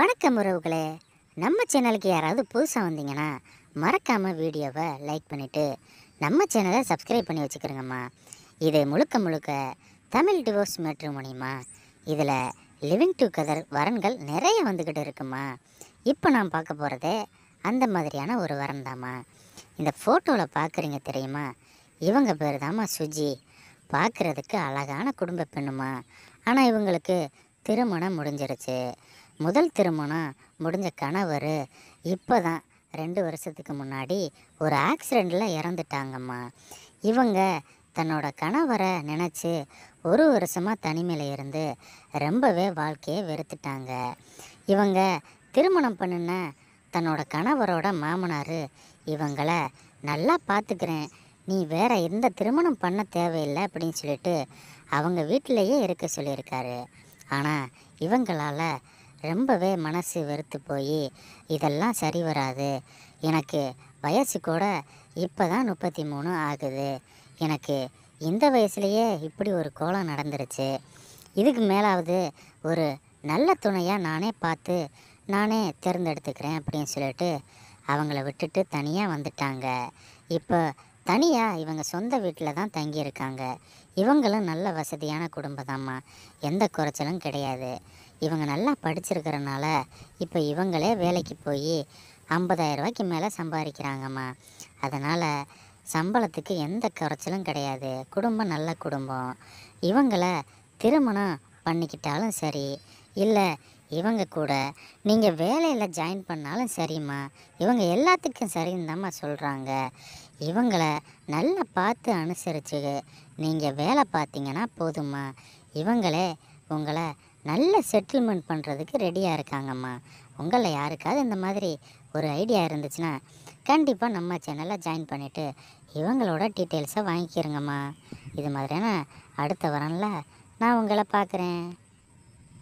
வணக்கம் உறவுகளே நம்ம சேனலுக்கு யாராவது புதுசாக வந்தீங்கன்னா மறக்காமல் வீடியோவை லைக் பண்ணிவிட்டு நம்ம சேனலை சப்ஸ்கிரைப் பண்ணி வச்சுக்கிறோங்கம்மா இது முழுக்க முழுக்க தமிழ் டிவோர்ஸ் மேட்ரு மூலியமா இதில் லிவிங் டுகெதர் வரன்கள் நிறைய வந்துக்கிட்டு இருக்குமா இப்போ நான் பார்க்க போகிறதே அந்த மாதிரியான ஒரு வரன் தாம்மா இந்த ஃபோட்டோவில் பார்க்குறீங்க தெரியுமா இவங்க பேர் தாம்மா சுஜி பார்க்குறதுக்கு அழகான குடும்ப பெண்ணுமா ஆனால் இவங்களுக்கு திருமணம் முடிஞ்சிருச்சு முதல் திருமணம் முடிஞ்ச கணவர் இப்போ தான் ரெண்டு வருஷத்துக்கு முன்னாடி ஒரு ஆக்சிடெண்ட்டில் இறந்துட்டாங்கம்மா இவங்க தன்னோட கணவரை நினச்சி ஒரு வருஷமாக தனிமையில் இருந்து ரொம்பவே வாழ்க்கையை வெறுத்துட்டாங்க இவங்க திருமணம் பண்ணின தன்னோட கணவரோட மாமனார் இவங்கள நல்லா பார்த்துக்கிறேன் நீ வேற எந்த திருமணம் பண்ண தேவையில்லை அப்படின்னு சொல்லிட்டு அவங்க வீட்டிலையே இருக்க சொல்லியிருக்காரு ஆனால் இவங்களால் ரொம்பவே மனசு வெறுத்து போய் இதெல்லாம் சரி வராது எனக்கு வயசு கூட இப்போ தான் முப்பத்தி மூணு ஆகுது எனக்கு இந்த வயசுலேயே இப்படி ஒரு கோலம் நடந்துருச்சு இதுக்கு மேலாவது ஒரு நல்ல துணையாக நானே பார்த்து நானே தேர்ந்தெடுத்துக்கிறேன் அப்படின்னு சொல்லிட்டு அவங்கள விட்டுட்டு தனியாக வந்துட்டாங்க இப்போ தனியாக இவங்க சொந்த வீட்டில் தான் தங்கியிருக்காங்க இவங்களும் நல்ல வசதியான குடும்பம் தாம்மா எந்த குறைச்சலும் கிடையாது இவங்க நல்லா படிச்சிருக்கிறனால இப்போ இவங்களே வேலைக்கு போய் ரூபாய்க்கு மேலே சம்பாதிக்கிறாங்கம்மா அதனால் சம்பளத்துக்கு எந்த குறைச்சலும் கிடையாது குடும்பம் நல்ல குடும்பம் இவங்களை திருமணம் பண்ணிக்கிட்டாலும் சரி இல்லை இவங்க கூட நீங்கள் வேலையில் ஜாயின் பண்ணாலும் சரிம்மா இவங்க எல்லாத்துக்கும் சரின்னு தாம்மா சொல்கிறாங்க இவங்களை நல்லா பார்த்து அனுசரிச்சு நீங்கள் வேலை பார்த்தீங்கன்னா போதும்மா இவங்களே உங்களை நல்ல செட்டில்மெண்ட் பண்ணுறதுக்கு ரெடியாக இருக்காங்கம்மா உங்களில் யாருக்காவது இந்த மாதிரி ஒரு ஐடியா இருந்துச்சுன்னா கண்டிப்பாக நம்ம சேனலை ஜாயின் பண்ணிவிட்டு இவங்களோட டீட்டெயில்ஸை வாங்கிக்கிறேங்கம்மா இது மாதிரியான அடுத்த வரனில் நான் உங்களை பார்க்குறேன்